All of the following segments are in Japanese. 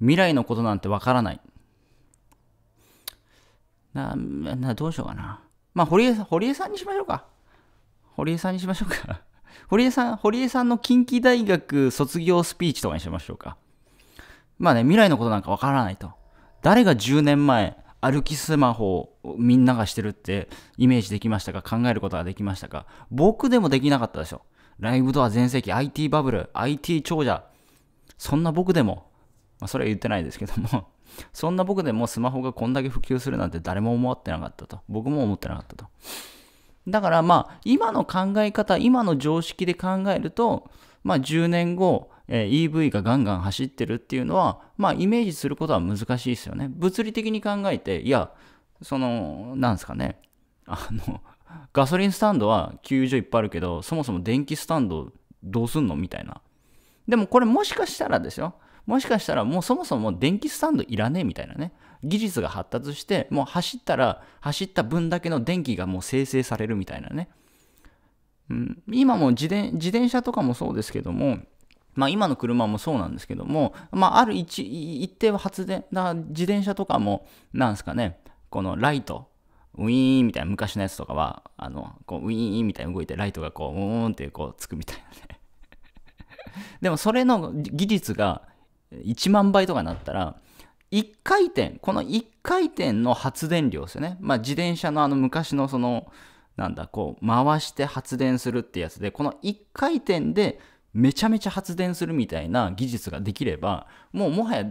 未来のことなんてわからない。な、な、どうしようかな。まあ、堀江さん、堀江さんにしましょうか。堀江さんにしましょうか。堀江さん、堀江さんの近畿大学卒業スピーチとかにしましょうか。まあね、未来のことなんかわからないと。誰が10年前、歩きスマホをみんながしてるってイメージできましたか考えることができましたか僕でもできなかったでしょ。ライブドア全盛期、IT バブル、IT 長者。そんな僕でもまあ、それは言ってないですけども そんな僕でもスマホがこんだけ普及するなんて誰も思ってなかったと。僕も思ってなかったと。だからまあ、今の考え方、今の常識で考えると、まあ10年後、え EV がガンガン走ってるっていうのは、まあイメージすることは難しいですよね。物理的に考えて、いや、その、なんですかね、あの、ガソリンスタンドは給油所いっぱいあるけど、そもそも電気スタンドどうすんのみたいな。でもこれもしかしたらですよ。もしかしたらもうそもそも電気スタンドいらねえみたいなね。技術が発達して、もう走ったら、走った分だけの電気がもう生成されるみたいなね。うん、今も自転自転車とかもそうですけども、まあ、今の車もそうなんですけども、まあ、ある一一定は発電だ自転車とかもなんですかねこのライトウィーンみたいな昔のやつとかはあのこうウィーンみたいに動いてライトがこうウーンってこうつくみたいなね でもそれの技術が1万倍とかになったら、1回転、この1回転の発電量ですよね。まあ、自転車のあの昔のその、なんだ、こう、回して発電するってやつで、この1回転でめちゃめちゃ発電するみたいな技術ができれば、もうもはや、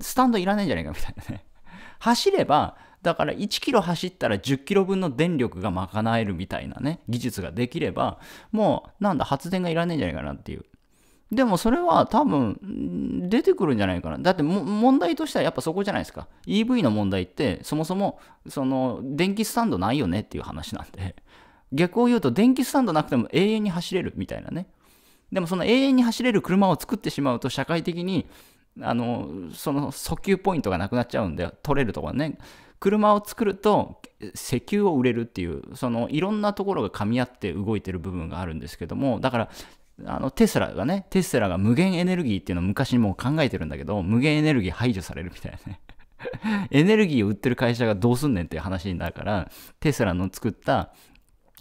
スタンドいらないんじゃないかみたいなね。走れば、だから1キロ走ったら10キロ分の電力が賄えるみたいなね、技術ができれば、もうなんだ、発電がいらないんじゃないかなっていう。でもそれは多分、出てくるんじゃないかな。だって問題としてはやっぱそこじゃないですか。EV の問題ってそもそもその電気スタンドないよねっていう話なんで。逆を言うと電気スタンドなくても永遠に走れるみたいなね。でもその永遠に走れる車を作ってしまうと社会的にあのその訴求ポイントがなくなっちゃうんで取れるところね。車を作ると石油を売れるっていうそのいろんなところが噛み合って動いてる部分があるんですけどもだからあのテスラがね、テスラが無限エネルギーっていうのを昔にもう考えてるんだけど、無限エネルギー排除されるみたいなね。エネルギーを売ってる会社がどうすんねんっていう話になるから、テスラの作った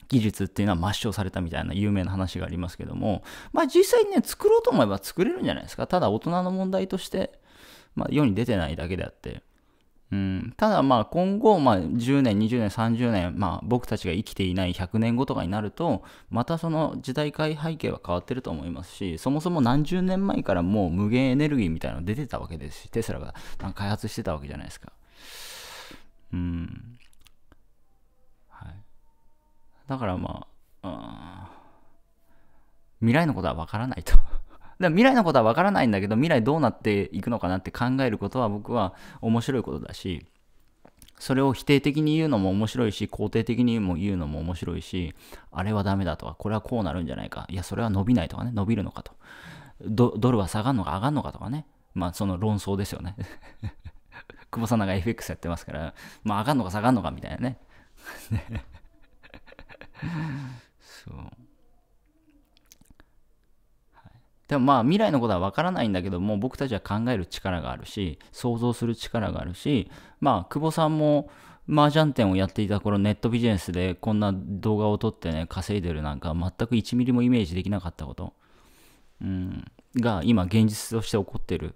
技術っていうのは抹消されたみたいな有名な話がありますけども、まあ実際にね、作ろうと思えば作れるんじゃないですか。ただ大人の問題として、まあ世に出てないだけであって。うん、ただまあ今後、まあ、10年20年30年、まあ、僕たちが生きていない100年後とかになるとまたその時代背景は変わってると思いますしそもそも何十年前からもう無限エネルギーみたいなの出てたわけですしテスラがなんか開発してたわけじゃないですか。うんはい、だからまあ、うん、未来のことは分からないと。だ未来のことは分からないんだけど、未来どうなっていくのかなって考えることは僕は面白いことだし、それを否定的に言うのも面白いし、肯定的にも言うのも面白いし、あれはダメだとか、これはこうなるんじゃないか、いや、それは伸びないとかね、伸びるのかと。ドルは下がるのか上がるのかとかね、まあその論争ですよね。久保さんなんか FX やってますから、まあ上がるのか下がるのかみたいなね。そう。でもまあ未来のことはわからないんだけども僕たちは考える力があるし想像する力があるしまあ久保さんも麻雀店をやっていた頃ネットビジネスでこんな動画を撮ってね稼いでるなんか全く1ミリもイメージできなかったこと、うん、が今現実として起こってる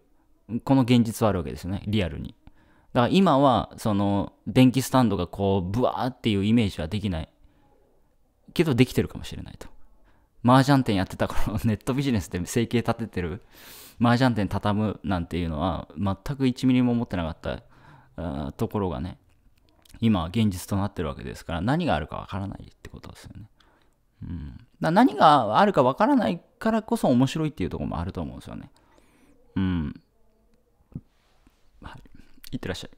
この現実はあるわけですよねリアルにだから今はその電気スタンドがこうブワーっていうイメージはできないけどできてるかもしれないと麻雀店やってた頃、ネットビジネスで生計立ててる、麻雀店畳むなんていうのは、全く1ミリも思ってなかったところがね、今現実となってるわけですから、何があるかわからないってことですよね。うん、だ何があるかわからないからこそ面白いっていうところもあると思うんですよね。うん。はい。いってらっしゃい。